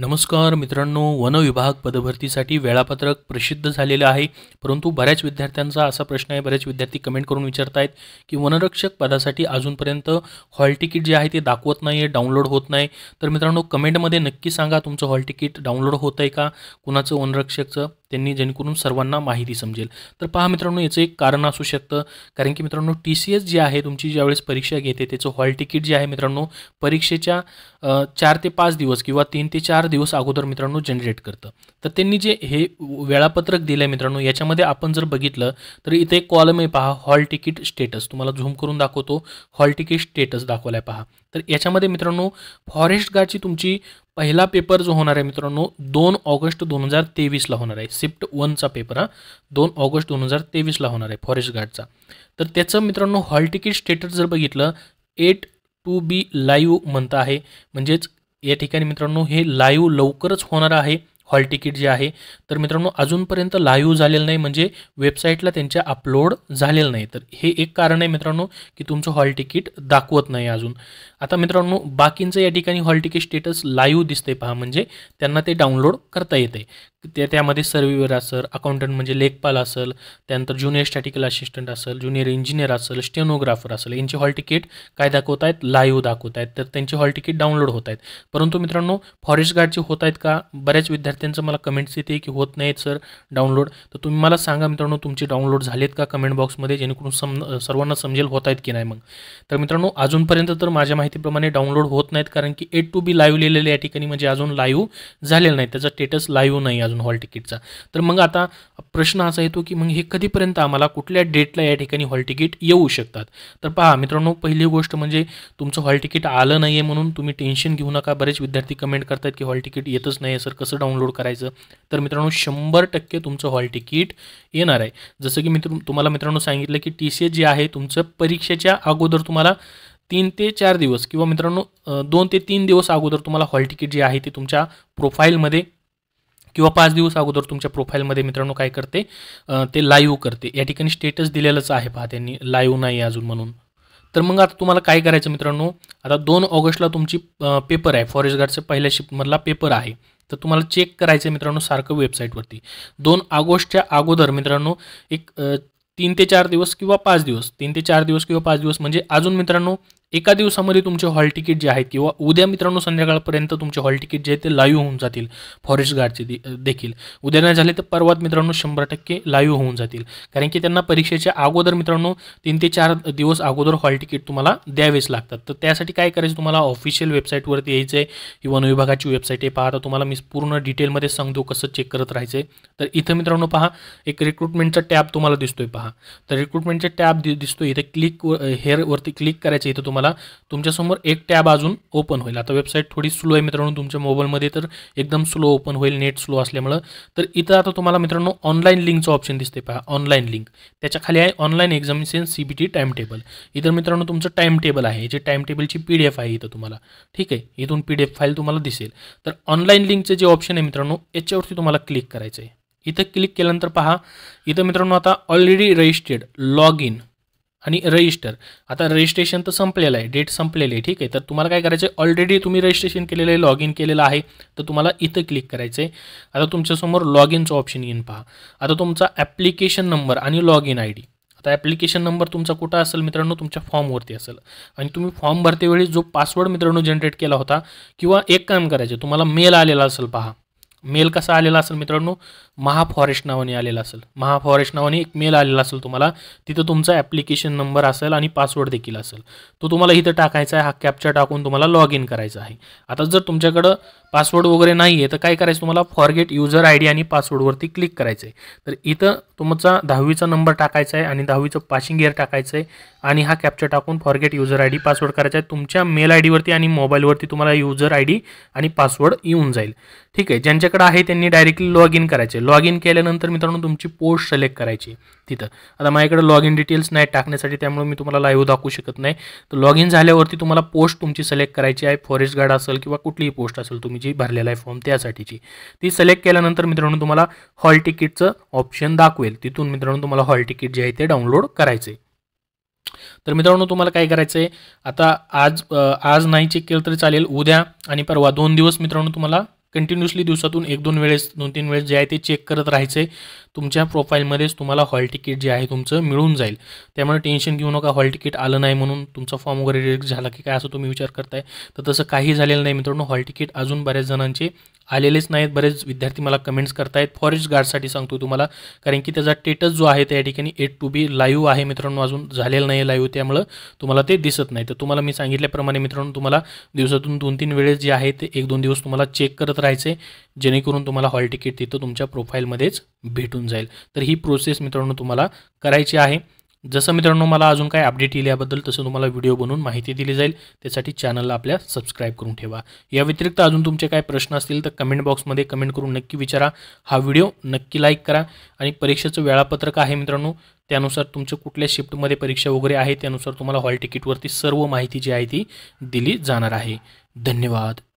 नमस्कार मित्रांनो वन विभाग पदभरतीसाठी वेळापत्रक प्रसिद्ध झालेलं आहे परंतु बऱ्याच विद्यार्थ्यांचा असा प्रश्न आहे बऱ्याच विद्यार्थी कमेंट करून विचारत आहेत की वनरक्षक पदासाठी अजूनपर्यंत हॉल तिकीट जे आहे ते दाखवत नाही आहे डाउनलोड होत नाही तर मित्रांनो कमेंटमध्ये नक्की सांगा तुमचं हॉल तिकीट डाउनलोड होत आहे का कुणाचं वनरक्षकचं त्यांनी जेणेकरून सर्वांना माहिती समजेल तर पहा मित्रांनो याचं एक कारण असू शकतं कारण की मित्रांनो टी सी एस जे आहे तुमची ज्यावेळेस परीक्षा घेते त्याचं हॉल तिकीट जे आहे मित्रांनो परीक्षेच्या चार ते पाच दिवस किंवा तीन ते चार चार दिवस अगोदर मित्रांनो जनरेट करतं तर त्यांनी जे हे वेळापत्रक दिलं आहे मित्रांनो याच्यामध्ये आपण जर बघितलं तर इथे एक कॉलम आहे पहा हॉल तिकीट स्टेटस तुम्हाला झूम करून दाखवतो हॉल तिकीट स्टेटस दाखवला आहे पहा तर याच्यामध्ये मित्रांनो फॉरेस्ट गार्डची तुमची पहिला पेपर जो होणार आहे मित्रांनो दोन ऑगस्ट दोन हजार तेवीसला होणार आहे शिफ्ट वनचा पेपर हा दोन ऑगस्ट दोन हजार तेवीसला होणार आहे फॉरेस्ट गार्डचा तर त्याचं मित्रांनो हॉल तिकीट स्टेटस जर बघितलं एट टू बी लाईव्ह म्हणता आहे म्हणजेच या ठिकाणी मित्रांनो हे लाईव्ह लवकरच होणार आहे हॉल तिकीट जे आहे तर मित्रांनो अजूनपर्यंत लाईव्ह झालेलं नाही म्हणजे वेबसाईटला त्यांच्या अपलोड झालेलं नाही तर हे एक कारण आहे मित्रांनो की तुमचं हॉल तिकीट दाखवत नाही अजून आता मित्रांनो बाकींचं या ठिकाणी हॉल तिकीट स्टेटस लाईव्ह दिसते पहा म्हणजे त्यांना ते डाउनलोड करता येते ते त्यामध्ये सर्विवर असेल अकाउंटंट म्हणजे लेखपाल असेल त्यानंतर ज्युनियर स्टॅटिकल असिस्टंट असेल ज्युनियर इंजिनियर असेल स्टेनोग्राफर असेल यांची हॉल तिकीट काय दाखवत आहेत लाईव्ह दाखवत आहेत तर त्यांची हॉल तिकीट डाउनलोड होत आहेत परंतु मित्रांनो फॉरेस्ट गार्डचे होत आहेत का बऱ्याच विद्यार्थ्यांचं मला कमेंट्स येते की होत नाहीत सर डाउनलोड तर तुम्ही मला सांगा मित्रांनो तुमचे डाउनलोड झालेत का कमेंट बॉक्समध्ये जेणेकरून सम सर्वांना समजेल होत आहेत की नाही मग तर मित्रांनो अजूनपर्यंत तर माझ्या माहितीप्रमाणे डाउनलोड होत नाहीत कारण की ए टू बी लाईव्ह लिहिलेले या ठिकाणी म्हणजे अजून लाईव्ह झालेलं नाही त्याचा स्टेटस लाईव्ह नाही अजून अजून हॉल तिकीटचा तर मग आता प्रश्न असा येतो की मग हे कधीपर्यंत आम्हाला कुठल्या डेटला या ठिकाणी हॉल तिकीट येऊ शकतात तर पहा मित्रांनो पहिली गोष्ट म्हणजे तुमचं हॉल तिकीट आलं नाही म्हणून तुम्ही टेन्शन घेऊ नका बरेच विद्यार्थी कमेंट करतात की हॉल तिकीट येतच नाही सर कसं डाउनलोड करायचं तर मित्रांनो शंभर टक्के तुमचं हॉल तिकीट येणार आहे जसं की मित्र तुम्हाला मित्रांनो सांगितलं की टी सी जे आहे तुमचं परीक्षेच्या अगोदर तुम्हाला तीन ते चार दिवस किंवा मित्रांनो दोन ते तीन दिवस अगोदर तुम्हाला हॉल तिकीट जे आहे ते तुमच्या प्रोफाईलमध्ये किंवा पाच दिवस अगोदर तुमच्या प्रोफाईलमध्ये मित्रांनो काय करते ते लाईव्ह करते या ठिकाणी स्टेटस दिलेलंच आहे पहा त्यांनी लाईव्ह नाही अजून म्हणून तर मग आता तुम्हाला काय करायचं मित्रांनो आता दोन ऑगस्टला तुमची पेपर आहे फॉरेस्ट गार्डचं पहिल्या शिफ्टमधला पेपर आहे तर तुम्हाला चेक करायचं मित्रांनो सारखं वेबसाईटवरती दोन ऑगस्टच्या अगोदर मित्रांनो एक तीन ते चार दिवस किंवा पाच दिवस तीन ते चार दिवस किंवा पाच दिवस म्हणजे अजून मित्रांनो एका दिवसामध्ये तुमचे हॉल तिकीट जे आहेत किंवा उद्या मित्रांनो संध्याकाळपर्यंत तुमचे हॉल तिकीट जे आहे ते लाईव्ह होऊन जातील फॉरेस्ट गार्डचे दे देखील उद्या नाही झाले तर परवात मित्रांनो शंभर टक्के लाईव्ह होऊन जातील कारण की त्यांना परीक्षेच्या अगोदर मित्रांनो तीन ते चार दिवस अगोदर हॉल तिकीट तुम्हाला द्यावेच लागतात तर त्यासाठी काय करायचं तुम्हाला ऑफिशियल वेबसाईटवरती यायचं आहे ही वन विभागाची वेबसाईट आहे पहा तर तुम्हाला मी पूर्ण डिटेलमध्ये सांगतो कसं चेक करत राहायचं तर इथं मित्रांनो पहा एक रिक्रुटमेंटचा टॅब तुम्हाला दिसतोय पहा तर रिक्रुटमेंटचा टॅब दिसतोय इथे क्लिक हेअरवरती क्लिक करायचं इथं तुम्हाला तुम्हाला तुमच्यासमोर एक टॅब अजून ओपन होईल आता वेबसाईट थोडी स्लो आहे मित्रांनो तुमच्या मोबाईलमध्ये तर एकदम स्लो ओपन होईल नेट स्लो असल्यामुळं तर इथं आता तुम्हाला मित्रांनो ऑनलाईन लिंकचं ऑप्शन दिसते पहा ऑनलाईन लिंक त्याच्या खाली आहे online examination C B T time table इतर मित्रांनो तुमचं टाईम टेबल आहे जे टाईम टेबलची पी डी एफ आहे इथं तुम्हाला ठीक आहे इथून पी डी एफ फाईल तुम्हाला दिसेल तर ऑनलाईन लिंकचं जे ऑप्शन आहे मित्रांनो याच्यावरती तुम्हाला क्लिक करायचं आहे इथं क्लिक केल्यानंतर पहा इथं मित्रांनो आता ऑलरेडी रजिस्टर्ड लॉग इन आणि रजिस्टर आता रजिस्ट्रेशन तर संपलेलं आहे डेट संपलेलं आहे ठीक आहे तर तुम्हाला काय करायचं आहे ऑलरेडी तुम्ही रजिस्ट्रेशन केलेलं आहे लॉग इन केलेलं आहे तर तुम्हाला इथं क्लिक करायचं आहे आता तुमच्यासमोर लॉग इनचं ऑप्शन येईन पहा आता तुमचा ॲप्लिकेशन नंबर आणि लॉग इन आय डी आता ॲप्लिकेशन नंबर तुमचा कुठं असेल मित्रांनो तुमच्या फॉर्मवरती असेल आणि तुम्ही फॉर्म भरतेवेळी जो पासवर्ड मित्रांनो जनरेट केला होता किंवा एक काम करायचं तुम्हाला मेल आलेला असेल पहा मेल कसा आलेला असेल मित्रांनो महाफॉरेस्ट नावाने आलेला असेल महाफॉरेस्ट नावाने एक मेल आलेला असेल तुम्हाला तिथं तुमचा ॲप्लिकेशन नंबर असेल आणि पासवर्ड देखील असेल तो तुम्हाला इथं टाकायचा आहे हा कॅप्चा टाकून तुम्हाला लॉग इन करायचा आहे आता जर तुमच्याकडं पासवर्ड वगैरे नाही आहे तर काय करायचं तुम्हाला फॉरगेट युजर आय डी आणि पासवर्डवरती क्लिक करायचं आहे तर इथं तुमचा दहावीचा नंबर टाकायचा आहे आणि दहावीचं पासिंग इयर टाकायचं आहे आणि हा कॅप्चा टाकून forget user I D password करायचा आहे तुमच्या मेल आय डीवरती आणि मोबाईलवरती तुम्हाला युजर आय डी आणि पासवर्ड येऊन जाईल ठीक आहे ज्यांच्याकडे त्यांच्याकडे आहे त्यांनी डायरेक्टली लॉग इन करायचे लॉग इन केल्यानंतर मित्रांनो तुमची पोस्ट सिलेक्ट करायची तिथं आता माझ्याकडे लॉग इन डिटेल्स नाही टाकण्यासाठी त्यामुळे मी तुम्हाला लाईव्ह दाखवू शकत नाही तर लॉग इन झाल्यावरती तुम्हाला पोस्ट तुमची सिलेक्ट करायची आहे फॉरेस्ट गार्ड असेल किंवा कुठलीही पोस्ट असेल तुम्ही जी भरलेला आहे फॉर्म त्यासाठीची ती सिलेक्ट केल्यानंतर मित्रांनो तुम्हाला हॉल तिकीटचं ऑप्शन दाखवेल तिथून मित्रांनो तुम्हाला हॉल तिकीट जे आहे ते डाउनलोड करायचे तर मित्रांनो तुम्हाला काय करायचं आता आज आज नाही चेक केलं तरी चालेल उद्या आणि परवा दोन दिवस मित्रांनो तुम्हाला कंटिन्युअसली दिवसातून एक दोन वेळेस दोन तीन वेळेस जे आहे ते चेक करत राहायचं तुमच्या प्रोफाईलमध्येच तुम्हाला हॉल तिकीट जे आहे तुमचं मिळून जाईल त्यामुळे टेन्शन घेऊ नका हॉल तिकीट आलं नाही म्हणून तुमचा फॉर्म वगैरे रिजेक्ट झाला की काय असं तुम्ही विचार करताय तर तसं काही झालेलं नाही मित्रांनो हॉल तिकीट अजून बऱ्याच जणांचे आलेलेच नाहीत बरेच विद्यार्थी मला कमेंट्स करतायत फॉरेस्ट गार्डसाठी सांगतो तुम्हाला कारण की त्याचा टेटस जो आहे त्या ठिकाणी एट टू बी लाईव्ह आहे मित्रांनो अजून झालेलं नाही लाईव्ह त्यामुळं तुम्हाला ते दिसत नाही तर तुम्हाला मी सांगितल्याप्रमाणे मित्रांनो तुम्हाला दिवसातून दोन तीन वेळेस जे आहे ते एक दोन दिवस तुम्हाला चेक करत राहायचे जेणेकरून तुम्हाला हॉल तिकीट तिथं तुमच्या प्रोफाईलमध्येच भेटून जाईल तर ही प्रोसेस मित्रांनो तुम्हाला करायची आहे जसं मित्रांनो मला अजून काय अपडेट येईल याबद्दल तसं तुम्हाला व्हिडिओ बनवून माहिती दिली जाईल त्यासाठी चॅनलला आपल्या सबस्क्राईब करून ठेवा या व्यतिरिक्त अजून तुमचे काय प्रश्न असतील तर कमेंट बॉक्समध्ये कमेंट करून नक्की विचारा हा व्हिडिओ नक्की लाईक करा आणि परीक्षेचं वेळापत्रक आहे मित्रांनो त्यानुसार तुमचे कुठल्या शिफ्टमध्ये परीक्षा वगैरे आहे त्यानुसार तुम्हाला हॉल तिकीटवरती सर्व माहिती जी आहे ती दिली जाणार आहे धन्यवाद